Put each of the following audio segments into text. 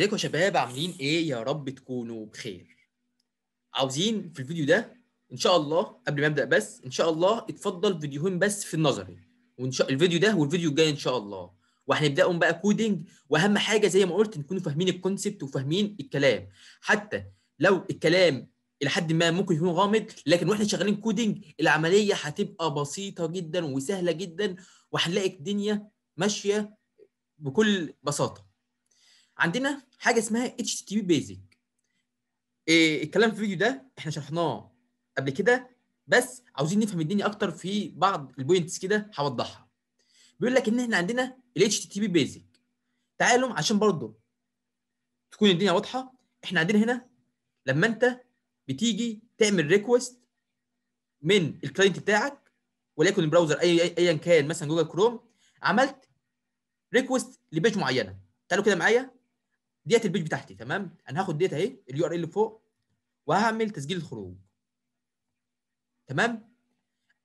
ازيكم يا شباب عاملين ايه يا رب تكونوا بخير عاوزين في الفيديو ده ان شاء الله قبل ما ابدا بس ان شاء الله اتفضل فيديوهين بس في النظري وان شاء الفيديو ده والفيديو الجاي ان شاء الله وهنبداهم بقى كودينج واهم حاجه زي ما قلت نكونوا فاهمين الكونسبت وفاهمين الكلام حتى لو الكلام الى حد ما ممكن يكون غامض لكن واحنا شغالين كودينج العمليه هتبقى بسيطه جدا وسهله جدا وهنلاقي الدنيا ماشيه بكل بساطه عندنا حاجه اسمها HTTP بيزك إيه، الكلام في الفيديو ده احنا شرحناه قبل كده بس عاوزين نفهم الدنيا اكتر في بعض البوينتس كده هوضحها بيقول لك ان احنا عندنا ال HTTP بيزك تعالوا عشان برضه تكون الدنيا واضحه احنا عندنا هنا لما انت بتيجي تعمل ريكوست من الكلاينت بتاعك وليكن البراوزر اي ايا كان مثلا جوجل كروم عملت ريكوست لبيج معينه تعالوا كده معايا ديت البيج بتاعتي تمام انا هاخد ديت اهي اليو ار ال فوق وهعمل تسجيل الخروج تمام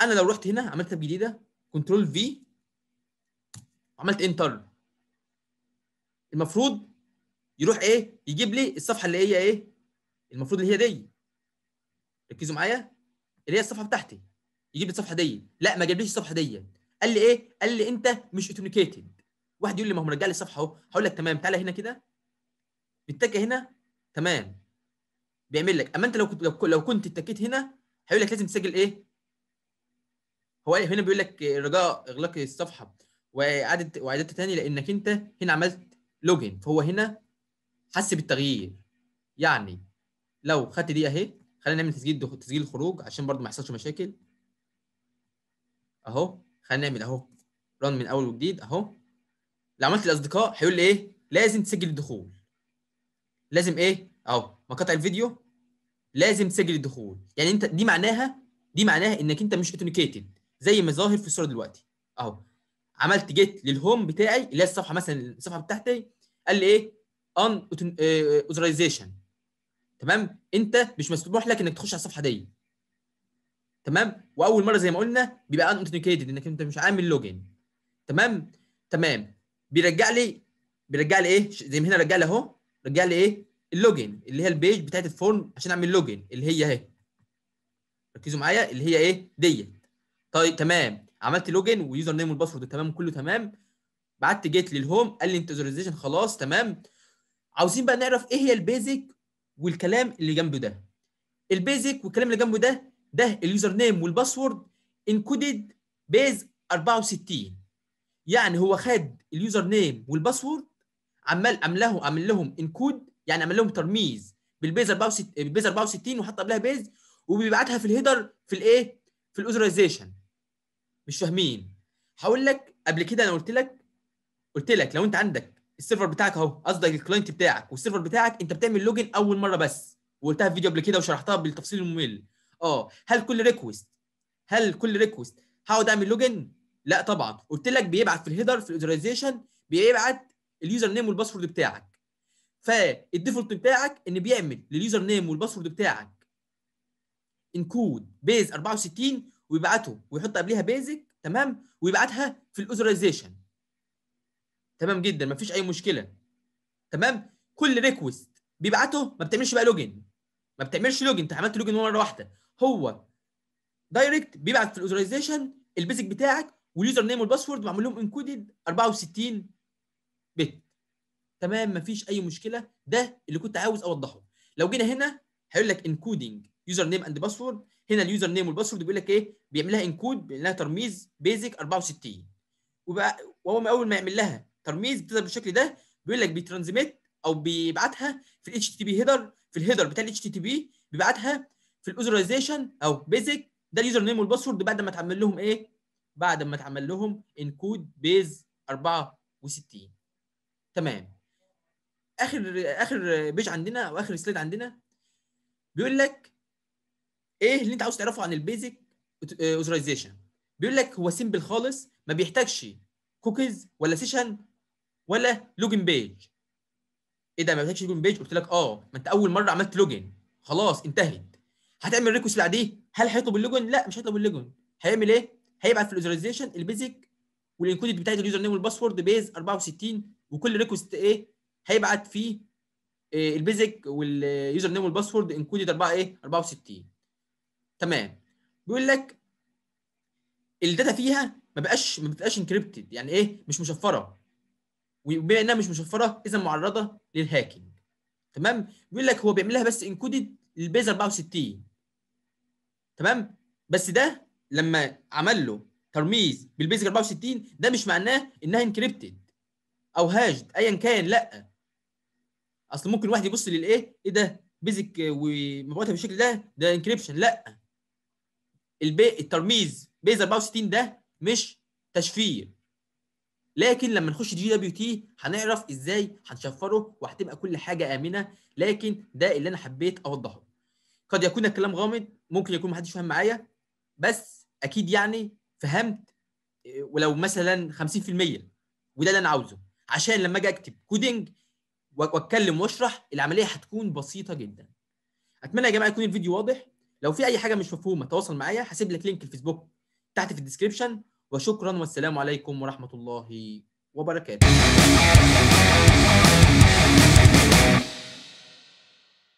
انا لو رحت هنا عملت بجديده جديده كنترول في وعملت انتر المفروض يروح ايه يجيب لي الصفحه اللي هي ايه المفروض اللي هي دي ركزوا معايا اللي هي الصفحه بتاعتي يجيب لي الصفحه دي لا ما جابليش الصفحه دي قال لي ايه قال لي انت مش اوتونيكيتد واحد يقول لي ما هو مرجع لي الصفحه اهو هقول لك تمام تعالى هنا كده بيتجه هنا تمام بيعمل لك اما انت لو كنت لو كنت اتكيت هنا هيقول لك لازم تسجل ايه هو هنا بيقول لك رجاء اغلاق الصفحه واعاده واعادتها تاني لانك انت هنا عملت لوجن فهو هنا حس بالتغيير يعني لو خدت دي اهي خلينا نعمل تسجيل تسجيل خروج عشان برضه ما يحصلش مشاكل اهو خلينا نعمل اهو ران من اول وجديد اهو لو عملت الاصدقاء هيقول لي ايه لازم تسجل الدخول لازم ايه اهو مقاطع الفيديو لازم تسجل الدخول يعني انت دي معناها دي معناها انك انت مش اتونيكيتد زي ما ظاهر في الصوره دلوقتي اهو عملت جيت للهوم بتاعي اللي هي الصفحه مثلا الصفحه بتاعتي قال لي ايه ان اوثرايزيشن آه، تمام انت مش مسموح لك انك تخش على الصفحه دي تمام واول مره زي ما قلنا بيبقى ان اوثنتيكيتد انك انت مش عامل لوجن تمام تمام بيرجع لي بيرجع لي ايه زي ما هنا رجع لي اهو رجع لي ايه اللوجن اللي هي البيج بتاعت الفورم عشان اعمل لوجن اللي هي اهي ركزوا معايا اللي هي ايه ديت طيب تمام عملت لوجن ويوزر نيم والباسورد تمام كله تمام بعت جيت للهوم قال لي انت انتزوريزيشن خلاص تمام عاوزين بقى نعرف ايه هي البيزك والكلام اللي جنبه ده البيزك والكلام اللي جنبه ده ده اليوزر نيم والباسورد انكودد بيز 64 يعني هو خد اليوزر نيم والباسورد عمال ام لهم لهم انكود يعني عمل لهم ترميز بالبيز 64 بالبيز 64 وحط قبلها بيز وبيبعتها في الهيدر في الايه في الاوثرايزيشن مش فاهمين هقول لك قبل كده انا قلت لك قلت لك لو انت عندك السيرفر بتاعك اهو قصدك الكلاينت بتاعك والسيرفر بتاعك انت بتعمل لوجن اول مره بس وقلتها في فيديو قبل كده وشرحتها بالتفصيل الممل اه هل كل ريكوست هل كل ريكوست هقعد اعمل لوجن لا طبعا قلت لك بيبعت في الهيدر في الاوثرايزيشن بيبعت اليوزر نيم والباسورد بتاعك فالديفولت بتاعك ان بيعمل لليوزر نيم والباسورد بتاعك انكود بيز 64 ويبعته ويحط قبلها بيزك تمام ويبعتها في الاوثرايزيشن تمام جدا مفيش اي مشكله تمام كل ريكوست بيبعته ما بتعملش بقى لوجن ما بتعملش لوجن انت عملت لوجن مره واحده هو دايركت بيبعت في الاوثرايزيشن البيزك بتاعك واليوزر نيم والباسورد معمول لهم انكودد 64 ب تمام مفيش اي مشكله ده اللي كنت عاوز اوضحه لو جينا هنا هيقول لك انكودنج يوزر نيم اند باسورد هنا اليوزر نيم والباسورد بيقول لك ايه بيعمل لها انكود بيعمل لها ترميز بيزك 64 وبقى وهو اول ما يعمل لها ترميز بتظهر بالشكل ده بيقول لك بيترانزميت او بيبعتها في الاتش تي بي هيدر في الهيدر بتاع الاتش تي بي بيبعتها في الاوثرايزيشن او بيزك ده اليوزر نيم والباسورد بعد ما اتعمل لهم ايه بعد ما اتعمل لهم انكود بيز 64 تمام اخر اخر بيج عندنا او اخر سلايد عندنا بيقول لك ايه اللي انت عاوز تعرفه عن البيزك اوثرايزيشن بيقول لك هو سيمبل خالص ما بيحتاجش كوكيز ولا سيشن ولا لوجن بيج ايه ده ما بيحتاجش لوجن بيج قلت لك اه ما انت اول مره عملت لوجن خلاص انتهت هتعمل ريكوست بعديه هل هيطلب اللوجن لا مش هيطلب اللوجن هيعمل ايه هيبعت في الاوثرايزيشن البيزك والانكودد بتاعت اليوزر نيم والباسورد بيز 64 وكل ريكوست ايه هيبعت فيه إيه البيزك واليوزر نيم والباسورد انكودد 4 ايه 64 تمام بيقول لك الداتا فيها ما بقاش ما بتبقاش انكريبتد يعني ايه مش مشفره وبما انها مش مشفره اذا معرضه للهاكينج تمام بيقول لك هو بيعمل لها بس انكودد للبيز 64 تمام بس ده لما عمل له ترميز بالبيزك 64 ده مش معناه انها انكريبتد او هاجد ايا كان لا اصل ممكن واحد يبص للايه ايه ده بيزك ومبعوثه بالشكل ده ده انكريبشن لا البي الترميز بيز 64 ده مش تشفير لكن لما نخش جي دبليو تي هنعرف ازاي هنشفره وهتبقى كل حاجه امنه لكن ده اللي انا حبيت اوضحه قد يكون الكلام غامض ممكن يكون محدش فاهم معايا بس اكيد يعني فهمت ولو مثلا 50% وده اللي انا عاوزه عشان لما اجي اكتب كودنج واتكلم واشرح العمليه هتكون بسيطه جدا اتمنى يا جماعه يكون الفيديو واضح لو في اي حاجه مش مفهومه تواصل معايا هسيب لك لينك الفيسبوك تحت في الديسكربشن وشكرا والسلام عليكم ورحمه الله وبركاته